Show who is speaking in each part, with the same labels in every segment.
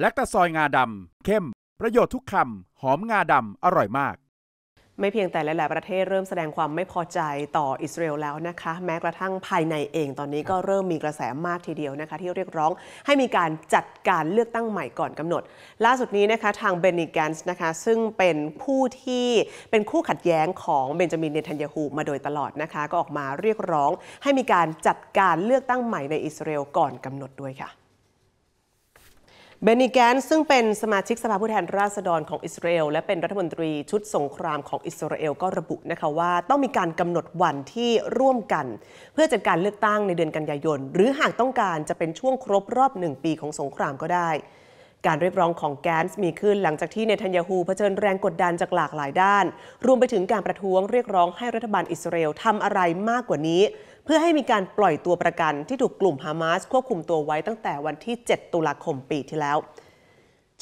Speaker 1: และตะซอยงาดำเข้ม ประโยชน์ทุกคำหอมงาดำอร่อยมาก ไม่เพียงแต่หลาย ๆ ประเทศเริ่มแสดงความไม่พอใจต่ออิสราเอลแล้วนะคะ แม้กระทั่งภายในเองตอนนี้ก็เริ่มมีกระแสมากทีเดียวนะคะ ที่เรียกร้องให้มีการจัดการเลือกตั้งใหม่ก่อนกำหนดล่าสุดนี้นะคะทางเบนนิกันส์นะคะ ซึ่งเป็นผู้ที่เป็นคู่ขัดแย้งของเบนจามินเนทันยาฮูมาโดยตลอดนะคะ ก็ออกมาเรียกร้อง ให้มีการจัดการเลือกตั้งใหม่ในอิสราเอลก่อนกำหนดด้วยค่ะเบนิแกนซึ่งเป็นสมาชิกสภาผู้แทนราษฎรของอิสราเอลและเป็นรัฐมนตรีชุดสงครามของอิสราเอลก็ระบุนะคะว่าต้องมีการกำหนดวันที่ร่วมกัน เพื่อจัดการเลือกตั้งในเดือนกันยายน หรือหากต้องการจะเป็นช่วงครบรอบหนึ่งปีของสงครามก็ได้การเรียกร้องของแกนส์มีขึ้นหลังจากที่เนทันยาฮูเผชิญแรงกดดันจากหลากหลายด้าน รวมไปถึงการประท้วงเรียกร้องให้รัฐบาลอิสราเอลทำอะไรมากกว่านี้ เพื่อให้มีการปล่อยตัวประกันที่ถูกกลุ่มฮามาสควบคุมตัวไว้ตั้งแต่วันที่ 7 ตุลาคมปีที่แล้ว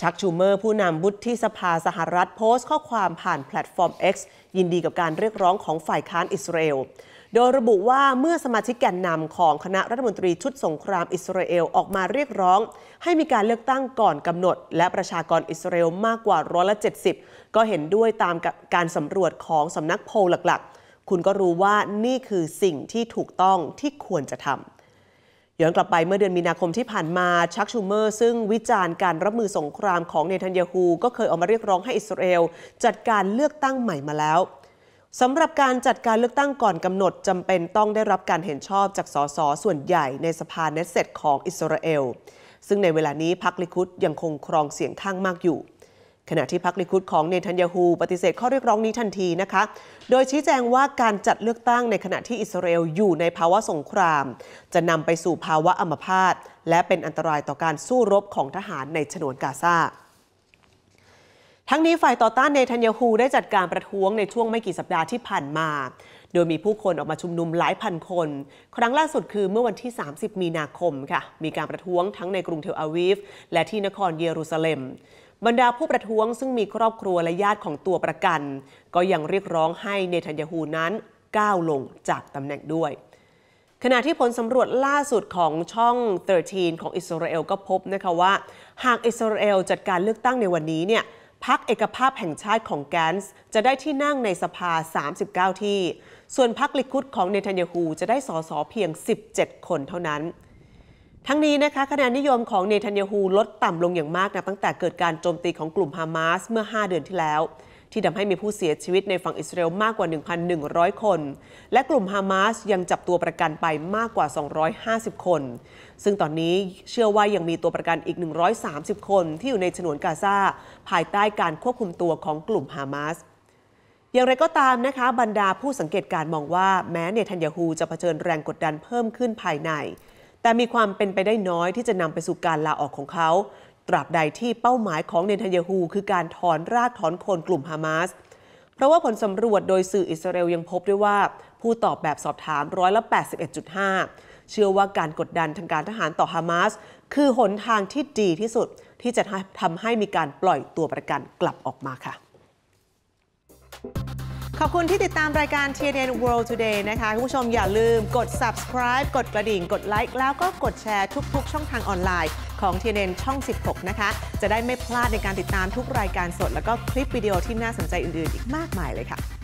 Speaker 1: ชักชูเมอร์ผู้นำบุี่สภาสหรัฐโพสต์ข้อความผ่านแพลตฟอร์ม X ยินดีกับการเรียกร้องของฝ่ายค้านอิสราเอลโดยระบุว่าเมื่อสมาชิกแกนนำของคณะรัฐมนตรีชุดสงครามอิสราเอลออกมาเรียกร้อง ให้มีการเลือกตั้งก่อนกำหนดและประชากรอิสราเอลมากกว่าร้อยละ 70 ก็เห็นด้วยตามการสำรวจของสำนักโพลหลักๆ คุณก็รู้ว่านี่คือสิ่งที่ถูกต้องที่ควรจะทำย้อนกลับไปเมื่อเดือนมีนาคมที่ผ่านมาชักชูเมอร์ซึ่งวิจารณ์การรับมือสงครามของเนทันยาฮูก็เคยออกมาเรียกร้องให้อิสราเอล จัดการเลือกตั้งใหม่มาแล้วสำหรับการจัดการเลือกตั้งก่อนกำหนดจำเป็นต้องได้รับการเห็นชอบจากสสส่วนใหญ่ในสภาเนสเซตของอิสราเอล ซึ่งในเวลานี้พรรคลิคุดยังคงครองเสียงข้างมากอยู่ขณะที่พรรคลิคุดของเนทันยาฮู ปฏิเสธข้อเรียกร้องนี้ทันทีนะคะ โดยชี้แจงว่าการจัดเลือกตั้งในขณะที่อิสราเอลอยู่ในภาวะสงคราม จะนำไปสู่ภาวะอัมพาตและเป็นอันตรายต่อการสู้รบของทหารในฉนวนกาซา ทั้งนี้ฝ่ายต่อต้านเนทันยาฮูได้จัดการประท้วงในช่วงไม่กี่สัปดาห์ที่ผ่านมา โดยมีผู้คนออกมาชุมนุมหลายพันคน ครั้งล่าสุดคือเมื่อวันที่ 30 มีนาคมค่ะ มีการประท้วงทั้งในกรุงเทลอาวีฟ และที่นครเยรูซาเล็มบรรดาผู้ประท้วงซึ่งมีครอบครัวและญาติของตัวประกัน ก็ยังเรียกร้องให้เนทันยาฮูนั้นก้าวลงจากตำแหน่งด้วย ขณะที่ผลสำรวจล่าสุดของช่อง 13 ของอิสราเอลก็พบนะคะว่า หากอิสราเอลจัดการเลือกตั้งในวันนี้เนี่ยพักเอกภาพแห่งชาติของแกนส์จะได้ที่นั่งในสภา 39 ที่ ส่วนพักลิคุดของเนทันยาฮู จะได้สอสอเพียง 17 คนเท่านั้นทั้งนี้นะคะ คะแนนนิยมของเนทันยาฮู ลดต่ำลงอย่างมากนะ ตั้งแต่เกิดการโจมตีของกลุ่มฮามาส เมื่อ 5 เดือนที่แล้ว ที่ทำให้มีผู้เสียชีวิตในฝั่งอิสราเอลมากกว่า 1,100 คน และกลุ่มฮามาสยังจับตัวประกันไปมากกว่า 250 คน ซึ่งตอนนี้เชื่อว่ายังมีตัวประกันอีก 130 คนที่อยู่ในฉนวนกาซาภายใต้การควบคุมตัวของกลุ่มฮามาสอย่างไรก็ตามนะคะบรรดาผู้สังเกตการมองว่า แม้เนทันยาฮูจะเผชิญแรงกดดันเพิ่มขึ้นภายในแต่มีความเป็นไปได้น้อยที่จะนำไปสู่การลาออกของเขา ตราบใดที่เป้าหมายของเนทันยาฮู คือการถอนรากถอนโคนกลุ่มฮามาสเพราะว่าผลสำรวจโดยสื่ออิสราเอลยังพบด้วยว่า ผู้ตอบแบบสอบถามร้อยละ81.5 เชื่อว่าการกดดันทางการทหารต่อฮามาสคือหนทางที่ดีที่สุดที่จะทำให้มีการปล่อยตัวประกันกลับออกมาค่ะขอบคุณที่ติดตามรายการ TNN World Today นะคะ คุณผู้ชมอย่าลืมกด subscribe กดกระดิ่ง กดไลค์แล้วก็กดแชร์ทุกๆ ช่องทางออนไลน์ของ TNN ช่อง 16 นะคะ จะได้ไม่พลาดในการติดตามทุกรายการสด แล้วก็คลิปวิดีโอที่น่าสนใจอื่นๆ อีกมากมายเลยค่ะ